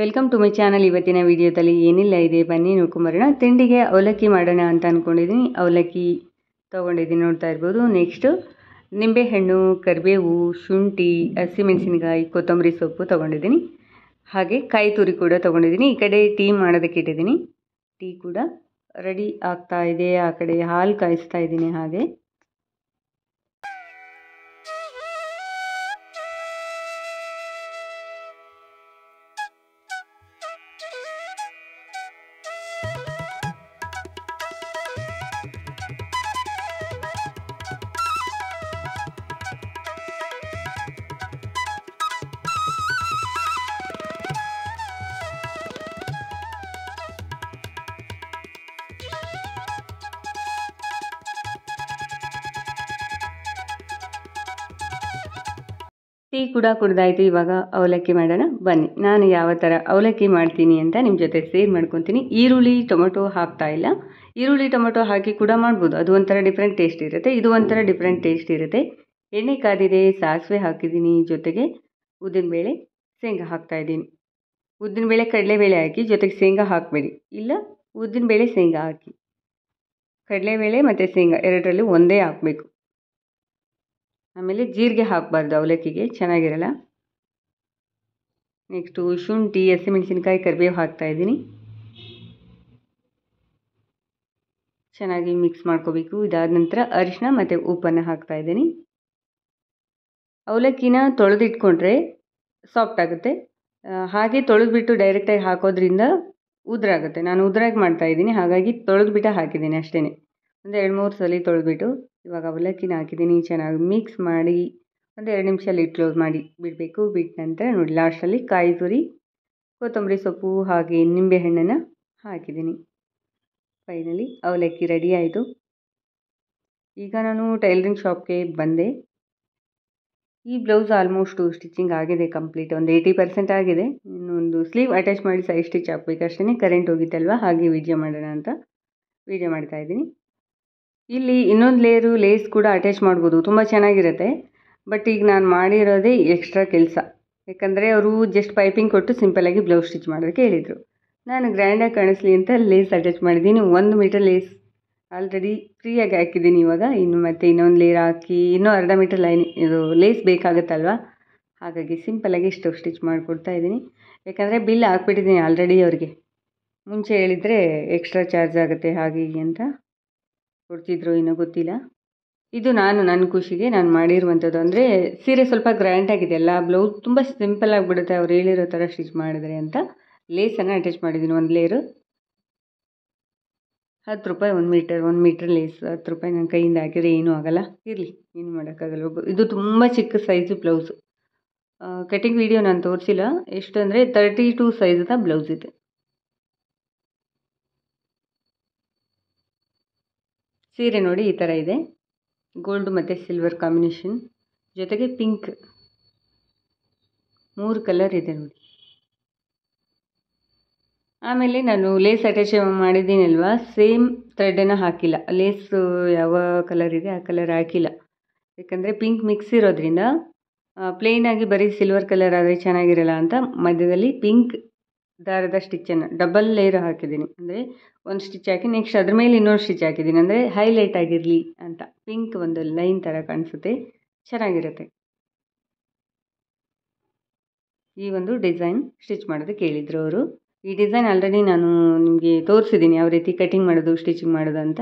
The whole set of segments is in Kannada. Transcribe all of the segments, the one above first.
ವೆಲ್ಕಮ್ ಟು ಮೈ ಚಾನಲ್ ಇವತ್ತಿನ ವಿಡಿಯೋದಲ್ಲಿ ಏನಿಲ್ಲ ಇದೆ ಬನ್ನಿ ನೋಡ್ಕೊಂಬರೋಣ ತಿಂಡಿಗೆ ಅವಲಕ್ಕಿ ಮಾಡೋಣ ಅಂತ ಅಂದ್ಕೊಂಡಿದ್ದೀನಿ ಅವಲಕ್ಕಿ ತೊಗೊಂಡಿದ್ದೀನಿ ನೋಡ್ತಾ ಇರ್ಬೋದು ನೆಕ್ಸ್ಟು ನಿಂಬೆಹಣ್ಣು ಕರಿಬೇವು ಶುಂಠಿ ಹಸಿಮೆಣಸಿನಕಾಯಿ ಕೊತ್ತಂಬರಿ ಸೊಪ್ಪು ತೊಗೊಂಡಿದ್ದೀನಿ ಹಾಗೆ ಕಾಯಿ ತುರಿ ಕೂಡ ತೊಗೊಂಡಿದ್ದೀನಿ ಈ ಕಡೆ ಟೀ ಮಾಡೋದಕ್ಕೆ ಇಟ್ಟಿದ್ದೀನಿ ಟೀ ಕೂಡ ರೆಡಿ ಆಗ್ತಾ ಇದೆ ಆ ಕಡೆ ಹಾಲು ಕಾಯಿಸ್ತಾ ಇದ್ದೀನಿ ಹಾಗೆ ಟೀ ಕೂಡ ಕುಡ್ದಾಯಿತು ಇವಾಗ ಅವಲಕ್ಕಿ ಮಾಡೋಣ ಬನ್ನಿ ನಾನು ಯಾವ ಥರ ಅವಲಕ್ಕಿ ಮಾಡ್ತೀನಿ ಅಂತ ನಿಮ್ಮ ಜೊತೆ ಸೇರ್ ಮಾಡ್ಕೊತೀನಿ ಈರುಳ್ಳಿ ಟೊಮೊಟೊ ಹಾಕ್ತಾ ಇಲ್ಲ ಈರುಳ್ಳಿ ಟೊಮೊಟೊ ಹಾಕಿ ಕೂಡ ಮಾಡ್ಬೋದು ಅದು ಒಂಥರ ಡಿಫ್ರೆಂಟ್ ಟೇಸ್ಟ್ ಇರುತ್ತೆ ಇದು ಒಂಥರ ಡಿಫ್ರೆಂಟ್ ಟೇಸ್ಟ್ ಇರುತ್ತೆ ಎಣ್ಣೆ ಕಾದಿದೆ ಸಾಸಿವೆ ಹಾಕಿದ್ದೀನಿ ಜೊತೆಗೆ ಉದ್ದಿನಬೇಳೆ ಶೇಂಗಾ ಹಾಕ್ತಾ ಇದ್ದೀನಿ ಉದ್ದಿನಬೇಳೆ ಕಡಲೆಬೇಳೆ ಹಾಕಿ ಜೊತೆಗೆ ಶೇಂಗಾ ಹಾಕಬೇಡಿ ಇಲ್ಲ ಉದ್ದಿನಬೇಳೆ ಶೇಂಗಾ ಹಾಕಿ ಕಡಲೆಬೇಳೆ ಮತ್ತು ಶೇಂಗಾ ಎರಡರಲ್ಲಿ ಒಂದೇ ಹಾಕಬೇಕು ಆಮೇಲೆ ಜೀರಿಗೆ ಹಾಕಬಾರ್ದು ಅವಲಕ್ಕಿಗೆ ಚೆನ್ನಾಗಿರಲ್ಲ ನೆಕ್ಸ್ಟು ಶುಂಠಿ ಹಸಿಮೆಣಸಿನ್ಕಾಯಿ ಕರಿಬೇವು ಹಾಕ್ತಾಯಿದ್ದೀನಿ ಚೆನ್ನಾಗಿ ಮಿಕ್ಸ್ ಮಾಡ್ಕೋಬೇಕು ಇದಾದ ನಂತರ ಅರಿಶಿನ ಮತ್ತು ಉಪ್ಪನ್ನು ಹಾಕ್ತಾಯಿದ್ದೀನಿ ಅವಲಕ್ಕಿನ ತೊಳೆದಿಟ್ಕೊಂಡ್ರೆ ಸಾಫ್ಟ್ ಆಗುತ್ತೆ ಹಾಗೆ ತೊಳೆದ್ಬಿಟ್ಟು ಡೈರೆಕ್ಟಾಗಿ ಹಾಕೋದ್ರಿಂದ ಉದುರಾಗುತ್ತೆ ನಾನು ಉದುರಾಗಿ ಮಾಡ್ತಾಯಿದ್ದೀನಿ ಹಾಗಾಗಿ ತೊಳೆದ್ಬಿಟ್ಟು ಹಾಕಿದ್ದೀನಿ ಅಷ್ಟೇ ಒಂದು ಎರಡು ಮೂರು ಸಲ ತೊಳೆದ್ಬಿಟ್ಟು ಇವಾಗ ಅವಲಕ್ಕಿನ ಹಾಕಿದ್ದೀನಿ ಚೆನ್ನಾಗಿ ಮಿಕ್ಸ್ ಮಾಡಿ ಒಂದು ಎರಡು ನಿಮಿಷ ಲಿಡ್ ಕ್ಲೋಸ್ ಮಾಡಿ ಬಿಡಬೇಕು ಬಿಟ್ಟ ನಂತರ ನೋಡಿ ಲಾಸ್ಟಲ್ಲಿ ಕಾಯಿ ತುರಿ ಕೊತ್ತಂಬರಿ ಸೊಪ್ಪು ಹಾಗೆ ಹಣ್ಣನ್ನು ಹಾಕಿದ್ದೀನಿ ಫೈನಲಿ ಅವಲಕ್ಕಿ ರೆಡಿ ಆಯಿತು ಈಗ ನಾನು ಟೈಲರಿಂಗ್ ಶಾಪ್ಗೆ ಬಂದೆ ಈ ಬ್ಲೌಸ್ ಆಲ್ಮೋಸ್ಟು ಸ್ಟಿಚಿಂಗ್ ಆಗಿದೆ ಕಂಪ್ಲೀಟ್ ಒಂದು ಏಯ್ಟಿ ಪರ್ಸೆಂಟ್ ಆಗಿದೆ ಇನ್ನೊಂದು ಸ್ಲೀವ್ ಅಟ್ಯಾಚ್ ಮಾಡಿ ಸೈಡ್ ಸ್ಟಿಚ್ ಹಾಕ್ಬೇಕು ಅಷ್ಟೇ ಕರೆಂಟ್ ಹೋಗಿತ್ತಲ್ವ ಹಾಗೆ ವೀಡಿಯೋ ಮಾಡೋಣ ಅಂತ ವೀಡಿಯೋ ಮಾಡ್ತಾಯಿದ್ದೀನಿ ಇಲ್ಲಿ ಇನ್ನೊಂದು ಲೇಯರು ಲೇಸ್ ಕೂಡ ಅಟ್ಯಾಚ್ ಮಾಡ್ಬೋದು ತುಂಬ ಚೆನ್ನಾಗಿರುತ್ತೆ ಬಟ್ ಈಗ ನಾನು ಮಾಡಿರೋದೇ ಎಕ್ಸ್ಟ್ರಾ ಕೆಲಸ ಯಾಕಂದರೆ ಅವರು ಜಸ್ಟ್ ಪೈಪಿಂಗ್ ಕೊಟ್ಟು ಸಿಂಪಲ್ಲಾಗಿ ಬ್ಲೌಸ್ ಸ್ಟಿಚ್ ಮಾಡೋದಕ್ಕೆ ಹೇಳಿದರು ನಾನು ಗ್ರ್ಯಾಂಡಾಗಿ ಕಾಣಿಸ್ಲಿ ಅಂತ ಲೇಸ್ ಅಟ್ಯಾಚ್ ಮಾಡಿದ್ದೀನಿ ಒಂದು ಮೀಟರ್ ಲೇಸ್ ಆಲ್ರೆಡಿ ಫ್ರೀಯಾಗಿ ಹಾಕಿದ್ದೀನಿ ಇವಾಗ ಇನ್ನು ಮತ್ತೆ ಇನ್ನೊಂದು ಲೇರ್ ಹಾಕಿ ಇನ್ನೂ ಅರ್ಧ ಮೀಟರ್ ಲೈನ್ ಇದು ಲೇಸ್ ಬೇಕಾಗುತ್ತಲ್ವ ಹಾಗಾಗಿ ಸಿಂಪಲ್ಲಾಗಿ ಇಷ್ಟು ಸ್ಟಿಚ್ ಮಾಡಿಕೊಡ್ತಾ ಇದ್ದೀನಿ ಯಾಕಂದರೆ ಬಿಲ್ ಹಾಕ್ಬಿಟ್ಟಿದ್ದೀನಿ ಆಲ್ರೆಡಿ ಅವ್ರಿಗೆ ಮುಂಚೆ ಹೇಳಿದರೆ ಎಕ್ಸ್ಟ್ರಾ ಚಾರ್ಜ್ ಆಗುತ್ತೆ ಹಾಗೆ ಅಂತ ಕೊಡ್ತಿದ್ರು ಏನೋ ಗೊತ್ತಿಲ್ಲ ಇದು ನಾನು ನನ್ನ ಖುಷಿಗೆ ನಾನು ಮಾಡಿರುವಂಥದ್ದು ಅಂದರೆ ಸೀರೆ ಸ್ವಲ್ಪ ಗ್ರ್ಯಾಂಡಾಗಿದೆ ಅಲ್ಲ ಬ್ಲೌಸ್ ತುಂಬ ಸಿಂಪಲ್ ಆಗಿಬಿಡುತ್ತೆ ಅವ್ರು ಹೇಳಿರೋ ಥರ ಸ್ಟಿಚ್ ಮಾಡಿದರೆ ಅಂತ ಲೇಸನ್ನು ಅಟ್ಯಾಚ್ ಮಾಡಿದ್ದೀನಿ ಒಂದು ಲೇರು ಹತ್ತು ರೂಪಾಯಿ ಒಂದು ಮೀಟರ್ ಒಂದು ಮೀಟರ್ ಲೇಸ್ ಹತ್ತು ರೂಪಾಯಿ ನನ್ನ ಕೈಯಿಂದ ಹಾಕಿದರೆ ಏನೂ ಆಗಲ್ಲ ಇರಲಿ ಏನು ಮಾಡೋಕ್ಕಾಗಲ್ಲ ಇದು ತುಂಬ ಚಿಕ್ಕ ಸೈಜು ಬ್ಲೌಸು ಕಟಿಂಗ್ ವಿಡಿಯೋ ನಾನು ತೋರಿಸಿಲ್ಲ ಎಷ್ಟು ಅಂದರೆ ತರ್ಟಿ ಟು ಸೈಜ್ದ ಬ್ಲೌಸ್ ಇದೆ ಸೀರೆ ನೋಡಿ ಈ ಥರ ಇದೆ ಗೋಲ್ಡ್ ಮತ್ತು ಸಿಲ್ವರ್ ಕಾಂಬಿನೇಷನ್ ಜೊತೆಗೆ ಪಿಂಕ್ ಮೂರು ಕಲರ್ ಇದೆ ನೋಡಿ ಆಮೇಲೆ ನಾನು ಲೇಸ್ ಅಟ್ಯಾಚ್ ಮಾಡಿದ್ದೀನಲ್ವ ಸೇಮ್ ಥ್ರೆಡನ್ನು ಹಾಕಿಲ್ಲ ಲೇಸ್ ಯಾವ ಕಲರ್ ಇದೆ ಆ ಕಲರ್ ಹಾಕಿಲ್ಲ ಯಾಕಂದರೆ ಪಿಂಕ್ ಮಿಕ್ಸ್ ಇರೋದ್ರಿಂದ ಪ್ಲೇನಾಗಿ ಬರೀ ಸಿಲ್ವರ್ ಕಲರ್ ಆದರೆ ಚೆನ್ನಾಗಿರಲ್ಲ ಅಂತ ಮಧ್ಯದಲ್ಲಿ ಪಿಂಕ್ ದಾರದ ಸ್ಟಿಚ್ಚನ್ನು ಡಬಲ್ ಲೇಯರ್ ಹಾಕಿದ್ದೀನಿ ಅಂದರೆ ಒಂದು ಸ್ಟಿಚ್ ಹಾಕಿ ನೆಕ್ಸ್ಟ್ ಅದ್ರ ಮೇಲೆ ಇನ್ನೊಂದು ಸ್ಟಿಚ್ ಹಾಕಿದ್ದೀನಿ ಅಂದರೆ ಹೈಲೈಟ್ ಆಗಿರಲಿ ಅಂತ ಪಿಂಕ್ ಒಂದು ಲೈನ್ ಥರ ಕಾಣಿಸುತ್ತೆ ಚೆನ್ನಾಗಿರುತ್ತೆ ಈ ಒಂದು ಡಿಸೈನ್ ಸ್ಟಿಚ್ ಮಾಡೋದು ಕೇಳಿದರು ಅವರು ಈ ಡಿಸೈನ್ ಆಲ್ರೆಡಿ ನಾನು ನಿಮಗೆ ತೋರಿಸಿದ್ದೀನಿ ಯಾವ ರೀತಿ ಕಟಿಂಗ್ ಮಾಡೋದು ಸ್ಟಿಚಿಂಗ್ ಮಾಡೋದು ಅಂತ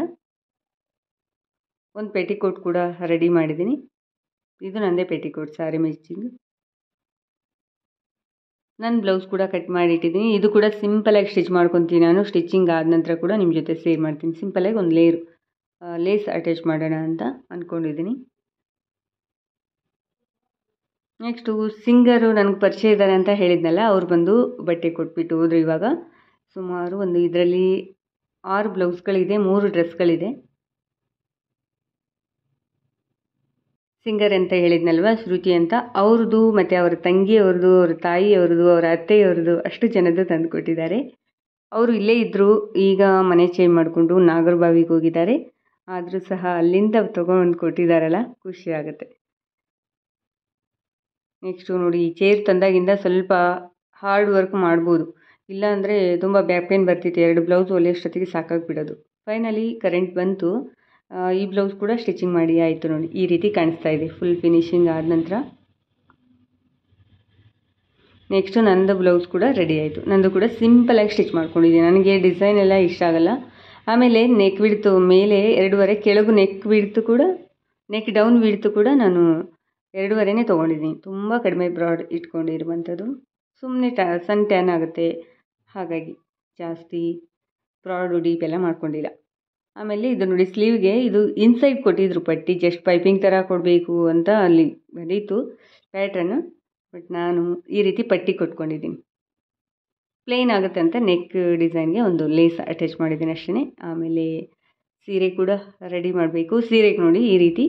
ಒಂದು ಪೆಟಿಕೋಟ್ ಕೂಡ ರೆಡಿ ಮಾಡಿದ್ದೀನಿ ಇದು ನಂದೇ ಪೆಟಿಕೋಟ್ ಸಾರಿ ಮ್ಯಾಚಿಂಗ್ ನಾನು ಬ್ಲೌಸ್ ಕೂಡ ಕಟ್ ಮಾಡಿಟ್ಟಿದ್ದೀನಿ ಇದು ಕೂಡ ಸಿಂಪಲಾಗಿ ಸ್ಟಿಚ್ ಮಾಡ್ಕೊತೀನಿ ನಾನು ಸ್ಟಿಚಿಂಗ್ ಆದ ನಂತರ ಕೂಡ ನಿಮ್ಮ ಜೊತೆ ಸೇರ್ ಮಾಡ್ತೀನಿ ಸಿಂಪಲಾಗಿ ಒಂದು ಲೇರ್ ಲೇಸ್ ಅಟ್ಯಾಚ್ ಮಾಡೋಣ ಅಂತ ಅಂದ್ಕೊಂಡಿದ್ದೀನಿ ನೆಕ್ಸ್ಟು ಸಿಂಗರು ನನಗೆ ಪರಿಚಯ ಇದ್ದಾರೆ ಅಂತ ಹೇಳಿದ್ನಲ್ಲ ಅವ್ರು ಬಂದು ಬಟ್ಟೆ ಕೊಟ್ಬಿಟ್ಟು ಹೋದರು ಇವಾಗ ಸುಮಾರು ಒಂದು ಇದರಲ್ಲಿ ಆರು ಬ್ಲೌಸ್ಗಳಿದೆ ಮೂರು ಡ್ರೆಸ್ಗಳಿದೆ ಸಿಂಗರ್ ಅಂತ ಹೇಳಿದ್ನಲ್ವ ಶ್ರುತಿ ಅಂತ ಅವ್ರದ್ದು ಮತ್ತು ಅವರ ತಂಗಿಯವ್ರದ್ದು ಅವ್ರ ತಾಯಿಯವ್ರದ್ದು ಅವರ ಅತ್ತೆಯವ್ರದ್ದು ಅಷ್ಟು ಜನದ್ದು ತಂದು ಕೊಟ್ಟಿದ್ದಾರೆ ಅವರು ಇಲ್ಲೇ ಇದ್ದರು ಈಗ ಮನೆ ಚೇಂಜ್ ಮಾಡಿಕೊಂಡು ನಾಗರಬಾವಿಗೆ ಹೋಗಿದ್ದಾರೆ ಆದರೂ ಸಹ ಅಲ್ಲಿಂದ ತಗೊಂಡು ಕೊಟ್ಟಿದ್ದಾರಲ್ಲ ಖುಷಿ ಆಗುತ್ತೆ ನೆಕ್ಸ್ಟು ನೋಡಿ ಈ ಚೇರ್ ತಂದಾಗಿಂದ ಸ್ವಲ್ಪ ಹಾರ್ಡ್ ವರ್ಕ್ ಮಾಡ್ಬೋದು ಇಲ್ಲಾಂದರೆ ತುಂಬ ಬ್ಯಾಕ್ ಪೇನ್ ಬರ್ತಿತ್ತು ಎರಡು ಬ್ಲೌಸ್ ಹೊಲಿಯೋಷ್ಟೊತ್ತಿಗೆ ಸಾಕಾಗಿಬಿಡೋದು ಫೈನಲಿ ಕರೆಂಟ್ ಬಂತು ಈ ಬ್ಲೌಸ್ ಕೂಡ ಸ್ಟಿಚಿಂಗ್ ಮಾಡಿ ಆಯಿತು ನೋಡಿ ಈ ರೀತಿ ಕಾಣಿಸ್ತಾ ಇದೆ ಫುಲ್ ಫಿನಿಶಿಂಗ್ ಆದ ನಂತರ ನೆಕ್ಸ್ಟು ನಂದು ಬ್ಲೌಸ್ ಕೂಡ ರೆಡಿ ಆಯಿತು ನಂದು ಕೂಡ ಸಿಂಪಲಾಗಿ ಸ್ಟಿಚ್ ಮಾಡ್ಕೊಂಡಿದ್ದೀನಿ ನನಗೆ ಡಿಸೈನ್ ಎಲ್ಲ ಇಷ್ಟ ಆಗಲ್ಲ ಆಮೇಲೆ ನೆಕ್ ಬಿಡ್ತು ಮೇಲೆ ಎರಡೂವರೆ ಕೆಳಗು ನೆಕ್ ಬಿಡ್ತು ಕೂಡ ನೆಕ್ ಡೌನ್ ಬಿಡ್ತು ಕೂಡ ನಾನು ಎರಡೂವರೆನೇ ತೊಗೊಂಡಿದ್ದೀನಿ ತುಂಬ ಕಡಿಮೆ ಬ್ರಾಡ್ ಇಟ್ಕೊಂಡಿರುವಂಥದ್ದು ಸುಮ್ಮನೆ ಟ ಸನ್ ಟ್ಯಾನ್ ಆಗುತ್ತೆ ಹಾಗಾಗಿ ಜಾಸ್ತಿ ಬ್ರಾಡ್ ಎಲ್ಲ ಮಾಡ್ಕೊಂಡಿಲ್ಲ ಆಮೇಲೆ ಇದು ನೋಡಿ ಸ್ಲೀವ್ಗೆ ಇದು ಇನ್ಸೈಡ್ ಕೊಟ್ಟಿದ್ರು ಪಟ್ಟಿ ಜಸ್ಟ್ ಪೈಪಿಂಗ್ ಥರ ಕೊಡಬೇಕು ಅಂತ ಅಲ್ಲಿ ಬರೀತು ಪ್ಯಾಟ್ರನ್ನು ಬಟ್ ನಾನು ಈ ರೀತಿ ಪಟ್ಟಿ ಕೊಟ್ಕೊಂಡಿದ್ದೀನಿ ಪ್ಲೇನ್ ಆಗುತ್ತೆ ಅಂತ ನೆಕ್ ಡಿಸೈನ್ಗೆ ಒಂದು ಲೇಸ್ ಅಟ್ಯಾಚ್ ಮಾಡಿದ್ದೀನಿ ಅಷ್ಟೇ ಆಮೇಲೆ ಸೀರೆ ಕೂಡ ರೆಡಿ ಮಾಡಬೇಕು ಸೀರೆಗೆ ನೋಡಿ ಈ ರೀತಿ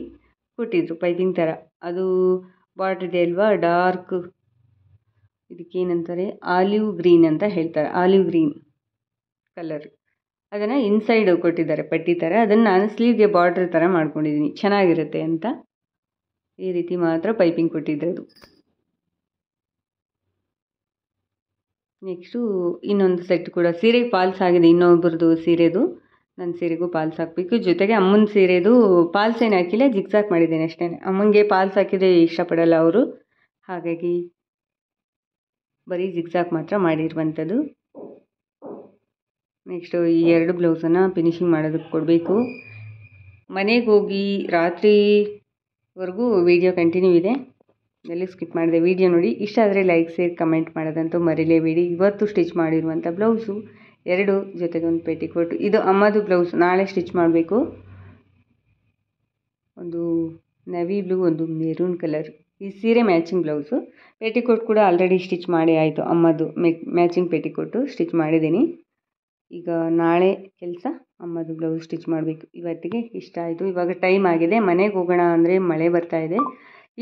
ಕೊಟ್ಟಿದ್ರು ಪೈಪಿಂಗ್ ಥರ ಅದು ಬಾರ್ಡ್ರಿದೆ ಅಲ್ವಾ ಡಾರ್ಕ್ ಇದಕ್ಕೇನಂತಾರೆ ಆಲಿವ್ ಗ್ರೀನ್ ಅಂತ ಹೇಳ್ತಾರೆ ಆಲಿವ್ ಗ್ರೀನ್ ಕಲರ್ ಅದನ್ನು ಇನ್ಸೈಡು ಕೊಟ್ಟಿದ್ದಾರೆ ಪಟ್ಟಿ ಥರ ಅದನ್ನು ನಾನು ಸ್ಲೀವ್ಗೆ ಬಾರ್ಡ್ರ್ ಥರ ಮಾಡ್ಕೊಂಡಿದ್ದೀನಿ ಚೆನ್ನಾಗಿರುತ್ತೆ ಅಂತ ಈ ರೀತಿ ಮಾತ್ರ ಪೈಪಿಂಗ್ ಅದು ನೆಕ್ಸ್ಟು ಇನ್ನೊಂದು ಸೆಟ್ ಕೂಡ ಸೀರೆಗೆ ಪಾಲ್ಸ್ ಆಗಿದೆ ಇನ್ನೊಬ್ಬರದು ಸೀರೆದು ನನ್ನ ಸೀರೆಗೂ ಪಾಲ್ಸ್ ಹಾಕಬೇಕು ಜೊತೆಗೆ ಅಮ್ಮನ ಸೀರೆದು ಪಾಲ್ಸ್ ಏನು ಹಾಕಿಲ್ಲ ಜಿಗ್ಸಾಕ್ ಮಾಡಿದ್ದೀನಿ ಅಷ್ಟೇ ಅಮ್ಮನಿಗೆ ಪಾಲ್ಸ್ ಹಾಕಿದ್ರೆ ಇಷ್ಟಪಡಲ್ಲ ಅವರು ಹಾಗಾಗಿ ಬರೀ ಜಿಗ್ಸಾಕ್ ಮಾತ್ರ ಮಾಡಿರುವಂಥದ್ದು ನೆಕ್ಸ್ಟು ಈ ಎರಡು ಬ್ಲೌಸನ್ನು ಫಿನಿಶಿಂಗ್ ಮಾಡೋದಕ್ಕೆ ಕೊಡಬೇಕು ಮನೆಗೆ ಹೋಗಿ ರಾತ್ರಿವರೆಗೂ ವೀಡಿಯೋ ಕಂಟಿನ್ಯೂ ಇದೆ ಎಲ್ಲಿ ಸ್ಕಿಪ್ ಮಾಡಿದೆ ವೀಡಿಯೋ ನೋಡಿ ಇಷ್ಟ ಆದರೆ ಲೈಕ್ ಸೇರ್ ಕಮೆಂಟ್ ಮಾಡೋದಂತೂ ಮರಿಲೇಬೇಡಿ ಇವತ್ತು ಸ್ಟಿಚ್ ಮಾಡಿರುವಂಥ ಬ್ಲೌಸು ಎರಡು ಜೊತೆಗೆ ಒಂದು ಪೆಟಿಕೋಟ್ ಇದು ಅಮ್ಮದು ಬ್ಲೌಸ್ ನಾಳೆ ಸ್ಟಿಚ್ ಮಾಡಬೇಕು ಒಂದು ನವಿ ಬ್ಲೂ ಒಂದು ಮೆರೂನ್ ಕಲರ್ ಈ ಸೀರೆ ಮ್ಯಾಚಿಂಗ್ ಬ್ಲೌಸು ಪೆಟಿಕೋಟ್ ಕೂಡ ಆಲ್ರೆಡಿ ಸ್ಟಿಚ್ ಮಾಡಿ ಆಯಿತು ಅಮ್ಮದು ಮೆ ಮ್ಯಾಚಿಂಗ್ ಪೆಟಿಕೋಟು ಸ್ಟಿಚ್ ಮಾಡಿದ್ದೀನಿ ಈಗ ನಾಳೆ ಕೆಲಸ ಅಮ್ಮದು ಬ್ಲೌಸ್ ಸ್ಟಿಚ್ ಮಾಡಬೇಕು ಇವತ್ತಿಗೆ ಇಷ್ಟ ಆಯಿತು ಇವಾಗ ಟೈಮ್ ಆಗಿದೆ ಮನೆಗೆ ಹೋಗೋಣ ಅಂದರೆ ಮಳೆ ಬರ್ತಾ ಇದೆ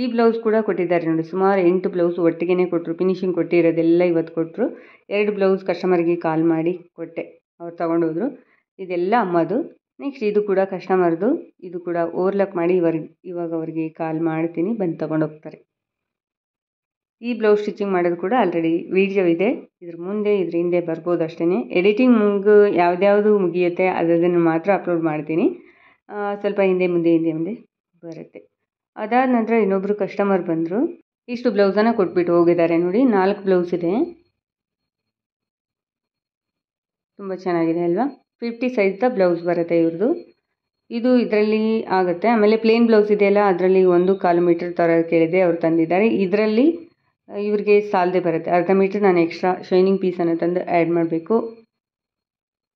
ಈ ಬ್ಲೌಸ್ ಕೂಡ ಕೊಟ್ಟಿದ್ದಾರೆ ನೋಡಿ ಸುಮಾರು ಎಂಟು ಬ್ಲೌಸ್ ಒಟ್ಟಿಗೆ ಕೊಟ್ಟರು ಫಿನಿಷಿಂಗ್ ಕೊಟ್ಟಿರೋದೆಲ್ಲ ಇವತ್ತು ಕೊಟ್ಟರು ಎರಡು ಬ್ಲೌಸ್ ಕಸ್ಟಮರ್ಗೆ ಕಾಲ್ ಮಾಡಿ ಕೊಟ್ಟೆ ಅವ್ರು ತೊಗೊಂಡೋದ್ರು ಇದೆಲ್ಲ ಅಮ್ಮದು ನೆಕ್ಸ್ಟ್ ಇದು ಕೂಡ ಕಸ್ಟಮರ್ದು ಇದು ಕೂಡ ಓವರ್ಲಾಕ್ ಮಾಡಿ ಇವಾಗ ಇವಾಗ ಅವ್ರಿಗೆ ಕಾಲ್ ಮಾಡ್ತೀನಿ ಬಂದು ತೊಗೊಂಡೋಗ್ತಾರೆ ಈ ಬ್ಲೌಸ್ ಸ್ಟಿಚಿಂಗ್ ಮಾಡೋದು ಕೂಡ ಆಲ್ರೆಡಿ ವಿಡಿಯೋ ಇದೆ ಇದ್ರ ಮುಂದೆ ಇದ್ರ ಹಿಂದೆ ಬರ್ಬೋದು ಅಷ್ಟೇ ಎಡಿಟಿಂಗ್ ಮುಗು ಯಾವುದ್ಯಾವುದು ಮುಗಿಯುತ್ತೆ ಅದನ್ನು ಮಾತ್ರ ಅಪ್ಲೋಡ್ ಮಾಡ್ತೀನಿ ಸ್ವಲ್ಪ ಹಿಂದೆ ಮುಂದೆ ಹಿಂದೆ ಮುಂದೆ ಬರುತ್ತೆ ಅದಾದ ನಂತರ ಇನ್ನೊಬ್ಬರು ಕಸ್ಟಮರ್ ಬಂದರು ಇಷ್ಟು ಬ್ಲೌಸನ್ನು ಕೊಟ್ಬಿಟ್ಟು ಹೋಗಿದ್ದಾರೆ ನೋಡಿ ನಾಲ್ಕು ಬ್ಲೌಸ್ ಇದೆ ತುಂಬ ಚೆನ್ನಾಗಿದೆ ಅಲ್ವಾ ಫಿಫ್ಟಿ ಸೈಜ್ದ ಬ್ಲೌಸ್ ಬರುತ್ತೆ ಇವ್ರದ್ದು ಇದು ಇದರಲ್ಲಿ ಆಗುತ್ತೆ ಆಮೇಲೆ ಪ್ಲೇನ್ ಬ್ಲೌಸ್ ಇದೆಯಲ್ಲ ಅದರಲ್ಲಿ ಒಂದು ಕಾಲು ಮೀಟರ್ ಥರ ಕೇಳಿದೆ ಅವ್ರು ತಂದಿದ್ದಾರೆ ಇದರಲ್ಲಿ ಇವ್ರಿಗೆ ಸಾಲದೆ ಬರುತ್ತೆ ಅರ್ಧ ಮೀಟ್ರ್ ನಾನು ಎಕ್ಸ್ಟ್ರಾ ಶೈನಿಂಗ್ ಪೀಸನ್ನು ತಂದು ಆ್ಯಡ್ ಮಾಡಬೇಕು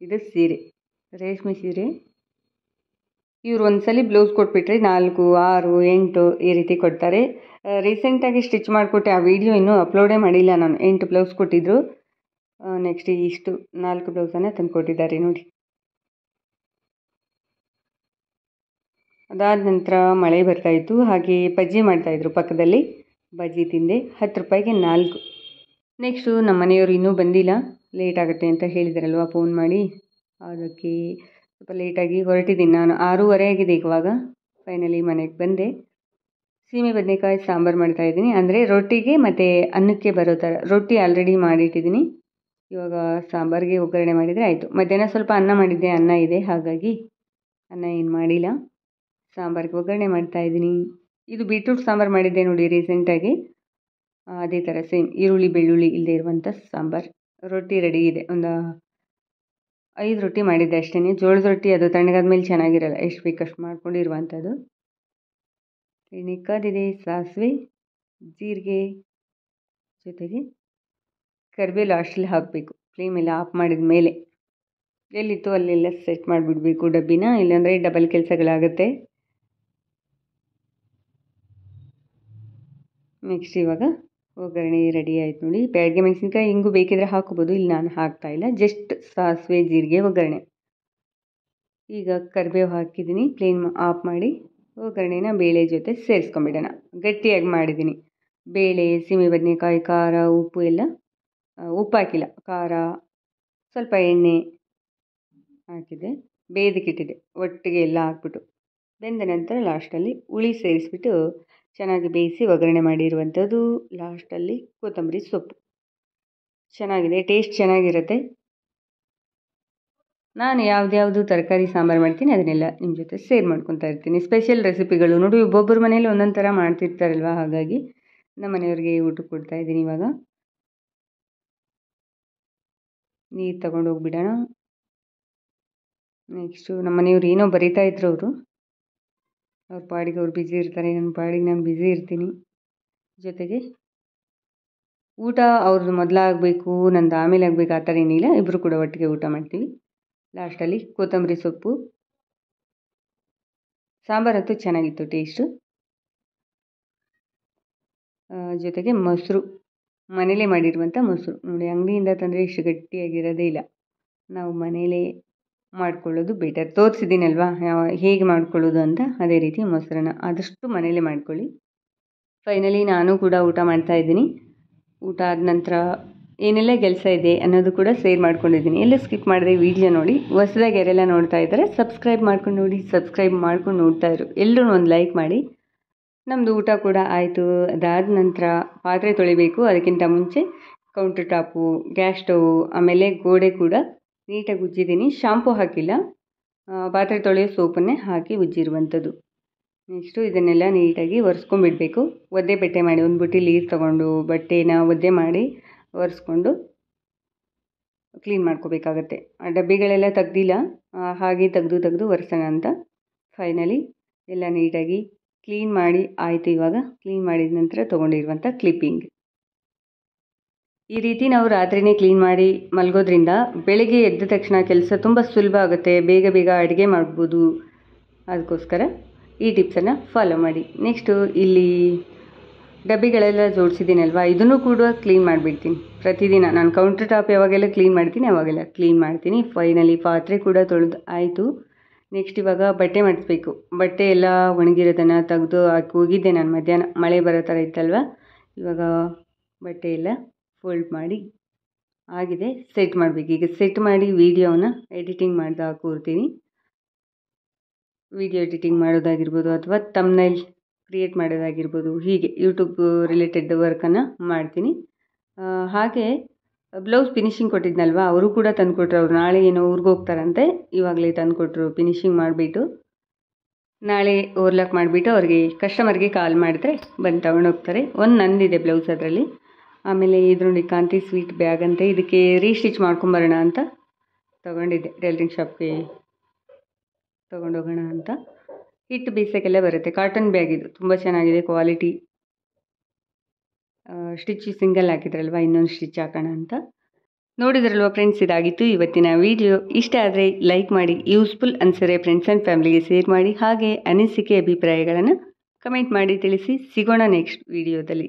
ಇದು ಸೀರೆ ರೇಷ್ಮೆ ಸೀರೆ ಇವರು ಒಂದ್ಸಲಿ ಬ್ಲೌಸ್ ಕೊಟ್ಬಿಟ್ರೆ ನಾಲ್ಕು ಆರು ಎಂಟು ಈ ರೀತಿ ಕೊಡ್ತಾರೆ ರೀಸೆಂಟಾಗಿ ಸ್ಟಿಚ್ ಮಾಡಿಕೊಟ್ಟೆ ಆ ವಿಡಿಯೋ ಇನ್ನೂ ಅಪ್ಲೋಡೇ ಮಾಡಿಲ್ಲ ನಾನು ಎಂಟು ಬ್ಲೌಸ್ ಕೊಟ್ಟಿದ್ದರು ನೆಕ್ಸ್ಟ್ ಇಷ್ಟು ನಾಲ್ಕು ಬ್ಲೌಸನ್ನು ತಂದು ಕೊಟ್ಟಿದ್ದಾರೆ ನೋಡಿ ಅದಾದ ನಂತರ ಮಳೆ ಬರ್ತಾಯಿತ್ತು ಹಾಗೆ ಪಜ್ಜಿ ಮಾಡ್ತಾಯಿದ್ರು ಪಕ್ಕದಲ್ಲಿ ಬಜ್ಜಿ ತಿಂದೆ ಹತ್ತು ರೂಪಾಯಿಗೆ ನಾಲ್ಕು ನೆಕ್ಸ್ಟು ನಮ್ಮ ಮನೆಯವರು ಇನ್ನೂ ಬಂದಿಲ್ಲ ಲೇಟ್ ಆಗುತ್ತೆ ಅಂತ ಹೇಳಿದ್ರಲ್ವ ಫೋನ್ ಮಾಡಿ ಅದಕ್ಕೆ ಸ್ವಲ್ಪ ಲೇಟಾಗಿ ಹೊರಟಿದ್ದೀನಿ ನಾನು ಆರೂವರೆ ಆಗಿದೆ ಇವಾಗ ಫೈನಲಿ ಮನೆಗೆ ಬಂದೆ ಸೀಮೆ ಬದನೆಕಾಯಿ ಸಾಂಬಾರು ಮಾಡ್ತಾಯಿದ್ದೀನಿ ಅಂದರೆ ರೊಟ್ಟಿಗೆ ಮತ್ತು ಅನ್ನಕ್ಕೆ ಬರೋ ಥರ ರೊಟ್ಟಿ ಆಲ್ರೆಡಿ ಮಾಡಿಟ್ಟಿದ್ದೀನಿ ಇವಾಗ ಸಾಂಬಾರಿಗೆ ಒಗ್ಗರಣೆ ಮಾಡಿದರೆ ಆಯಿತು ಮಧ್ಯಾಹ್ನ ಸ್ವಲ್ಪ ಅನ್ನ ಮಾಡಿದ್ದೆ ಅನ್ನ ಇದೆ ಹಾಗಾಗಿ ಅನ್ನ ಏನು ಮಾಡಿಲ್ಲ ಸಾಂಬಾರಿಗೆ ಒಗ್ಗರಣೆ ಮಾಡ್ತಾಯಿದ್ದೀನಿ ಇದು ಬೀಟ್ರೂಟ್ ಸಾಂಬಾರು ಮಾಡಿದ್ದೆ ನೋಡಿ ರೀಸೆಂಟಾಗಿ ಅದೇ ಥರ ಸೇಮ್ ಈರುಳ್ಳಿ ಬೆಳ್ಳುಳ್ಳಿ ಇಲ್ಲದೆ ಇರುವಂಥ ಸಾಂಬಾರು ರೊಟ್ಟಿ ರೆಡಿ ಇದೆ ಒಂದು ಐದು ರೊಟ್ಟಿ ಮಾಡಿದ್ದೆ ಅಷ್ಟೇ ಜೋಳದ ರೊಟ್ಟಿ ಅದು ತಣ್ಣಗಾದ ಮೇಲೆ ಚೆನ್ನಾಗಿರಲ್ಲ ಎಷ್ಟು ಬೇಕಷ್ಟು ಮಾಡ್ಕೊಂಡಿರುವಂಥದ್ದು ನೆಕ್ಕದಿದೆ ಸಾಸಿವೆ ಜೀರಿಗೆ ಜೊತೆಗೆ ಕರಿಬೇ ಲಾಸ್ಟಲ್ಲಿ ಹಾಕಬೇಕು ಫ್ಲೇಮ್ ಎಲ್ಲ ಆಫ್ ಮಾಡಿದ ಮೇಲೆ ಎಲ್ಲಿತ್ತು ಅಲ್ಲೆಲ್ಲ ಸೆಟ್ ಮಾಡಿಬಿಡ್ಬೇಕು ಡಬ್ಬಿನ ಇಲ್ಲಾಂದರೆ ಡಬಲ್ ಕೆಲಸಗಳಾಗುತ್ತೆ ನೆಕ್ಸ್ಟ್ ಇವಾಗ ಒಗ್ಗರಣೆ ರೆಡಿ ಆಯ್ತು ನೋಡಿ ಬೆಳಗ್ಗೆ ಮೆಣಸಿನ್ಕಾಯಿ ಹಿಂಗೂ ಬೇಕಿದ್ರೆ ಹಾಕೋಬೋದು ಇಲ್ಲಿ ನಾನು ಇಲ್ಲ ಜಸ್ಟ್ ಸಾಸಿವೆ ಜೀರಿಗೆ ಒಗ್ಗರಣೆ ಈಗ ಕರಿಬೇವು ಹಾಕಿದ್ದೀನಿ ಪ್ಲೇನ್ ಆಫ್ ಮಾಡಿ ಒಗ್ಗರಣೆನ ಬೇಳೆ ಜೊತೆ ಸೇರಿಸ್ಕೊಂಬಿಡೋಣ ಗಟ್ಟಿಯಾಗಿ ಮಾಡಿದ್ದೀನಿ ಬೇಳೆ ಸೀಮೆ ಬದನೆಕಾಯಿ ಖಾರ ಉಪ್ಪು ಎಲ್ಲ ಉಪ್ಪು ಹಾಕಿಲ್ಲ ಖಾರ ಸ್ವಲ್ಪ ಎಣ್ಣೆ ಹಾಕಿದೆ ಇಟ್ಟಿದೆ ಒಟ್ಟಿಗೆ ಎಲ್ಲ ಹಾಕ್ಬಿಟ್ಟು ಬೆಂದ ನಂತರ ಲಾಸ್ಟಲ್ಲಿ ಹುಳಿ ಸೇರಿಸ್ಬಿಟ್ಟು ಚೆನ್ನಾಗಿ ಬೇಯಿಸಿ ಒಗ್ಗರಣೆ ಮಾಡಿರುವಂಥದ್ದು ಲಾಸ್ಟಲ್ಲಿ ಕೊತ್ತಂಬರಿ ಸೊಪ್ಪು ಚೆನ್ನಾಗಿದೆ ಟೇಸ್ಟ್ ಚೆನ್ನಾಗಿರುತ್ತೆ ನಾನು ಯಾವುದ್ಯಾವುದು ತರಕಾರಿ ಸಾಂಬಾರು ಮಾಡ್ತೀನಿ ಅದನ್ನೆಲ್ಲ ನಿಮ್ಮ ಜೊತೆ ಸೇರ್ ಮಾಡ್ಕೊತಾ ಇರ್ತೀನಿ ಸ್ಪೆಷಲ್ ರೆಸಿಪಿಗಳು ನೋಡಿ ಒಬ್ಬೊಬ್ಬರ ಮನೇಲಿ ಒಂದೊಂದು ಥರ ಮಾಡ್ತಿರ್ತಾರಲ್ವ ಹಾಗಾಗಿ ನಮ್ಮ ಮನೆಯವ್ರಿಗೆ ಊಟ ಕೊಡ್ತಾ ಇದ್ದೀನಿ ಇವಾಗ ನೀರು ತಗೊಂಡು ಹೋಗಿಬಿಡೋಣ ನೆಕ್ಸ್ಟು ನಮ್ಮ ಮನೆಯವ್ರು ಏನೋ ಬರಿತಾ ಇದ್ರು ಅವರು ಅವ್ರ ಪಾಡಿಗೆ ಅವ್ರು ಬಿಝಿ ಇರ್ತಾರೆ ನನ್ನ ಪಾಡಿಗೆ ನಾನು ಬಿಝಿ ಇರ್ತೀನಿ ಜೊತೆಗೆ ಊಟ ಅವ್ರದ್ದು ಮೊದಲಾಗಬೇಕು ನಂದು ಆಮೇಲೆ ಆಗಬೇಕು ಆ ಥರ ಏನಿಲ್ಲ ಇಬ್ಬರು ಕೂಡ ಒಟ್ಟಿಗೆ ಊಟ ಮಾಡ್ತೀವಿ ಲಾಸ್ಟಲ್ಲಿ ಕೊತ್ತಂಬರಿ ಸೊಪ್ಪು ಸಾಂಬಾರಂತೂ ಚೆನ್ನಾಗಿತ್ತು ಟೇಸ್ಟು ಜೊತೆಗೆ ಮೊಸರು ಮನೇಲೇ ಮಾಡಿರುವಂಥ ಮೊಸರು ನೋಡಿ ಅಂಗಡಿಯಿಂದ ತಂದರೆ ಇಷ್ಟು ಗಟ್ಟಿಯಾಗಿರೋದೇ ಇಲ್ಲ ನಾವು ಮನೇಲೇ ಮಾಡ್ಕೊಳ್ಳೋದು ಬೆಟರ್ ತೋರಿಸಿದ್ದೀನಲ್ವಾ ಹೇಗೆ ಮಾಡ್ಕೊಳ್ಳೋದು ಅಂತ ಅದೇ ರೀತಿ ಮೊಸರನ್ನ ಆದಷ್ಟು ಮನೇಲೇ ಮಾಡ್ಕೊಳ್ಳಿ ಫೈನಲಿ ನಾನು ಕೂಡ ಊಟ ಮಾಡ್ತಾಯಿದ್ದೀನಿ ಊಟ ಆದ ನಂತರ ಏನೆಲ್ಲ ಕೆಲಸ ಇದೆ ಅನ್ನೋದು ಕೂಡ ಸೇರ್ ಮಾಡ್ಕೊಂಡಿದ್ದೀನಿ ಎಲ್ಲ ಸ್ಕಿಪ್ ಮಾಡಿದೆ ವೀಡಿಯೋ ನೋಡಿ ಹೊಸದಾಗಿ ಯಾರೆಲ್ಲ ನೋಡ್ತಾ ಇದ್ದಾರೆ ಸಬ್ಸ್ಕ್ರೈಬ್ ಮಾಡ್ಕೊಂಡು ನೋಡಿ ಸಬ್ಸ್ಕ್ರೈಬ್ ಮಾಡ್ಕೊಂಡು ನೋಡ್ತಾ ಇದ್ರು ಎಲ್ಲರೂ ಒಂದು ಲೈಕ್ ಮಾಡಿ ನಮ್ಮದು ಊಟ ಕೂಡ ಆಯಿತು ಅದಾದ ನಂತರ ಪಾತ್ರೆ ತೊಳಿಬೇಕು ಅದಕ್ಕಿಂತ ಮುಂಚೆ ಕೌಂಟರ್ ಟಾಪು ಗ್ಯಾಸ್ ಸ್ಟೌವು ಆಮೇಲೆ ಗೋಡೆ ಕೂಡ ನೀಟಾಗಿ ಉಜ್ಜಿದ್ದೀನಿ ಶಾಂಪೂ ಹಾಕಿಲ್ಲ ಪಾತ್ರೆ ತೊಳೆಯೋ ಸೋಪನ್ನೇ ಹಾಕಿ ಉಜ್ಜಿರುವಂಥದ್ದು ನೆಕ್ಸ್ಟು ಇದನ್ನೆಲ್ಲ ನೀಟಾಗಿ ಒರೆಸ್ಕೊಂಡ್ಬಿಡ್ಬೇಕು ಒದ್ದೆ ಬಟ್ಟೆ ಮಾಡಿ ಒಂದು ಬುಟ್ಟಿ ನೀರು ತೊಗೊಂಡು ಬಟ್ಟೆನ ಒದ್ದೆ ಮಾಡಿ ಒರೆಸ್ಕೊಂಡು ಕ್ಲೀನ್ ಮಾಡ್ಕೋಬೇಕಾಗತ್ತೆ ಆ ಡಬ್ಬಿಗಳೆಲ್ಲ ತೆಗ್ದಿಲ್ಲ ಹಾಗೆ ತೆಗೆದು ತೆಗೆದು ಒರೆಸೋಣ ಅಂತ ಫೈನಲಿ ಎಲ್ಲ ನೀಟಾಗಿ ಕ್ಲೀನ್ ಮಾಡಿ ಆಯಿತು ಇವಾಗ ಕ್ಲೀನ್ ಮಾಡಿದ ನಂತರ ತೊಗೊಂಡಿರುವಂಥ ಕ್ಲಿಪ್ಪಿಂಗ್ ಈ ರೀತಿ ನಾವು ರಾತ್ರಿನೇ ಕ್ಲೀನ್ ಮಾಡಿ ಮಲಗೋದ್ರಿಂದ ಬೆಳಗ್ಗೆ ಎದ್ದ ತಕ್ಷಣ ಕೆಲಸ ತುಂಬ ಸುಲಭ ಆಗುತ್ತೆ ಬೇಗ ಬೇಗ ಅಡುಗೆ ಮಾಡ್ಬೋದು ಅದಕ್ಕೋಸ್ಕರ ಈ ಟಿಪ್ಸನ್ನು ಫಾಲೋ ಮಾಡಿ ನೆಕ್ಸ್ಟು ಇಲ್ಲಿ ಡಬ್ಬಿಗಳೆಲ್ಲ ಜೋಡಿಸಿದ್ದೀನಲ್ವಾ ಇದನ್ನು ಕೂಡ ಕ್ಲೀನ್ ಮಾಡಿಬಿಡ್ತೀನಿ ಪ್ರತಿದಿನ ನಾನು ಕೌಂಟರ್ ಟಾಪ್ ಯಾವಾಗೆಲ್ಲ ಕ್ಲೀನ್ ಮಾಡ್ತೀನಿ ಅವಾಗೆಲ್ಲ ಕ್ಲೀನ್ ಮಾಡ್ತೀನಿ ಫೈನಲಿ ಪಾತ್ರೆ ಕೂಡ ತೊಳೆದು ಆಯಿತು ನೆಕ್ಸ್ಟ್ ಇವಾಗ ಬಟ್ಟೆ ಮಾಡಿಸ್ಬೇಕು ಬಟ್ಟೆ ಎಲ್ಲ ಒಣಗಿರೋದನ್ನು ತೆಗೆದು ಹಾಕಿ ಹೋಗಿದ್ದೆ ನಾನು ಮಧ್ಯಾಹ್ನ ಮಳೆ ಬರೋ ಥರ ಇತ್ತಲ್ವ ಇವಾಗ ಬಟ್ಟೆ ಎಲ್ಲ ಫೋಲ್ಡ್ ಮಾಡಿ ಆಗಿದೆ ಸೆಟ್ ಮಾಡಬೇಕು ಈಗ ಸೆಟ್ ಮಾಡಿ ವೀಡಿಯೋನ ಎಡಿಟಿಂಗ್ ಮಾಡ್ತಾ ಕೂರ್ತೀನಿ ವೀಡಿಯೋ ಎಡಿಟಿಂಗ್ ಮಾಡೋದಾಗಿರ್ಬೋದು ಅಥವಾ ತಮ್ನೈಲ್ ಕ್ರಿಯೇಟ್ ಮಾಡೋದಾಗಿರ್ಬೋದು ಹೀಗೆ ಯೂಟ್ಯೂಬ್ ರಿಲೇಟೆಡ್ ವರ್ಕನ್ನು ಮಾಡ್ತೀನಿ ಹಾಗೆ ಬ್ಲೌಸ್ ಫಿನಿಷಿಂಗ್ ಕೊಟ್ಟಿದ್ನಲ್ವ ಅವರು ಕೂಡ ತಂದುಕೊಟ್ರು ಅವರು ನಾಳೆ ಏನೋ ಊರಿಗೆ ಹೋಗ್ತಾರಂತೆ ಇವಾಗಲೇ ತಂದುಕೊಟ್ರು ಫಿನಿಷಿಂಗ್ ಮಾಡಿಬಿಟ್ಟು ನಾಳೆ ಓರ್ಲಾಕ್ ಮಾಡಿಬಿಟ್ಟು ಅವ್ರಿಗೆ ಕಸ್ಟಮರ್ಗೆ ಕಾಲ್ ಮಾಡಿದ್ರೆ ಬಂದು ತಗೊಂಡೋಗ್ತಾರೆ ಒಂದು ನಂದಿದೆ ಬ್ಲೌಸ್ ಅದರಲ್ಲಿ ಆಮೇಲೆ ಇದ್ರ ಕಾಂತಿ ಸ್ವೀಟ್ ಬ್ಯಾಗ್ ಅಂತ ಇದಕ್ಕೆ ರೀಸ್ಟಿಚ್ ಮಾಡ್ಕೊಂಬರೋಣ ಅಂತ ತೊಗೊಂಡಿದ್ದೆ ಟೈಲರಿಂಗ್ ಶಾಪ್ಗೆ ತೊಗೊಂಡೋಗೋಣ ಅಂತ ಹಿಟ್ಟು ಬೀಸೋಕ್ಕೆಲ್ಲ ಬರುತ್ತೆ ಕಾಟನ್ ಬ್ಯಾಗ್ ಇದು ತುಂಬ ಚೆನ್ನಾಗಿದೆ ಕ್ವಾಲಿಟಿ ಸ್ಟಿಚ್ ಸಿಂಗಲ್ ಹಾಕಿದ್ರಲ್ವ ಇನ್ನೊಂದು ಸ್ಟಿಚ್ ಹಾಕೋಣ ಅಂತ ನೋಡಿದ್ರಲ್ವ ಫ್ರೆಂಡ್ಸ್ ಇದಾಗಿತ್ತು ಇವತ್ತಿನ ವಿಡಿಯೋ ಇಷ್ಟ ಆದರೆ ಲೈಕ್ ಮಾಡಿ ಯೂಸ್ಫುಲ್ ಅನ್ಸರೆ ಫ್ರೆಂಡ್ಸ್ ಆ್ಯಂಡ್ ಫ್ಯಾಮಿಲಿಗೆ ಶೇರ್ ಮಾಡಿ ಹಾಗೆ ಅನಿಸಿಕೆ ಅಭಿಪ್ರಾಯಗಳನ್ನು ಕಮೆಂಟ್ ಮಾಡಿ ತಿಳಿಸಿ ಸಿಗೋಣ ನೆಕ್ಸ್ಟ್ ವಿಡಿಯೋದಲ್ಲಿ